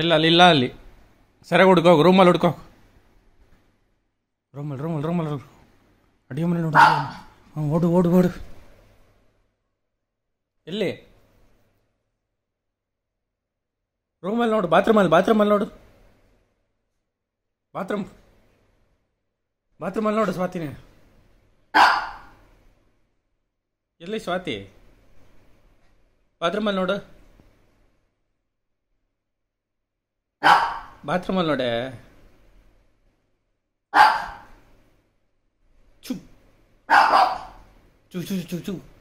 ಎಲ್ಲ ಅಲ್ಲಿ ಇಲ್ಲ ಅಲ್ಲಿ ಸರಿಯಾಗಿ ಹುಡ್ಕೋ ರೂಮಲ್ಲಿ ಹುಡ್ಕೋ ರೂಮಲ್ಲಿ ರೂಮಲ್ಲಿ ರೂಮಲ್ಲಿ ಅಡಿಗೆ ಮನೆ ನೋಡ ಓಡು ಓಡು ಓಡು ಎಲ್ಲಿ ರೂಮಲ್ಲಿ ನೋಡು ಬಾತ್ರೂಮಲ್ಲಿ ಬಾತ್ರೂಮಲ್ಲಿ ನೋಡು ಬಾತ್ರೂಮ್ ಬಾತ್ರೂಮಲ್ಲಿ ನೋಡು ಸ್ವಾತಿನ ಎಲ್ಲಿ ಸ್ವಾತಿ ಬಾತ್ರೂಮಲ್ಲಿ ನೋಡು பாத்ரூமலோட சு சு சு சு